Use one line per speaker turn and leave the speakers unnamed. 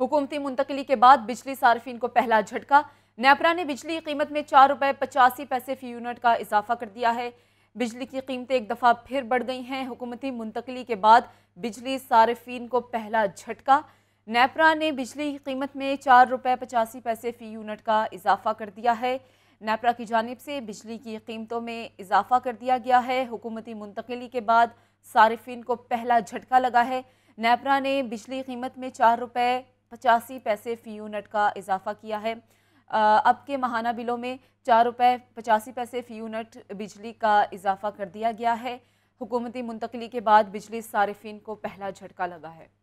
हुकूमती मुंतकली के बाद बिजली सार्फिन को पहला झटका नेपरा ने बिजली कीमत में चार रुपये पचासी पैसे फी यूनिट का इजाफा कर दिया है बिजली की कीमतें एक दफ़ा फिर बढ़ गई हैं हुकूमती मुंतकली के बाद बिजली सार्फिन को पहला झटका नेपरा ने बिजली की कीमत में चार रुपये पचासी पैसे फ़ी यूनिट का इजाफा कर दिया है नेपरा की जानब से बिजली की कीमतों में इजाफा कर दिया गया है हुकूमती मुंतकली के बाद सार्फिन को पहला झटका लगा है नेपरा ने बिजली कीमत में चार रुपये पचासी पैसे फ़ी यूनिट का इजाफा किया है अब के महाना बिलों में चार रुपये पचासी पैसे फ़ी यूनिट बिजली का इजाफा कर दिया गया है हुकूमती मुंतकली के बाद बिजली सार्फिन को पहला झटका लगा है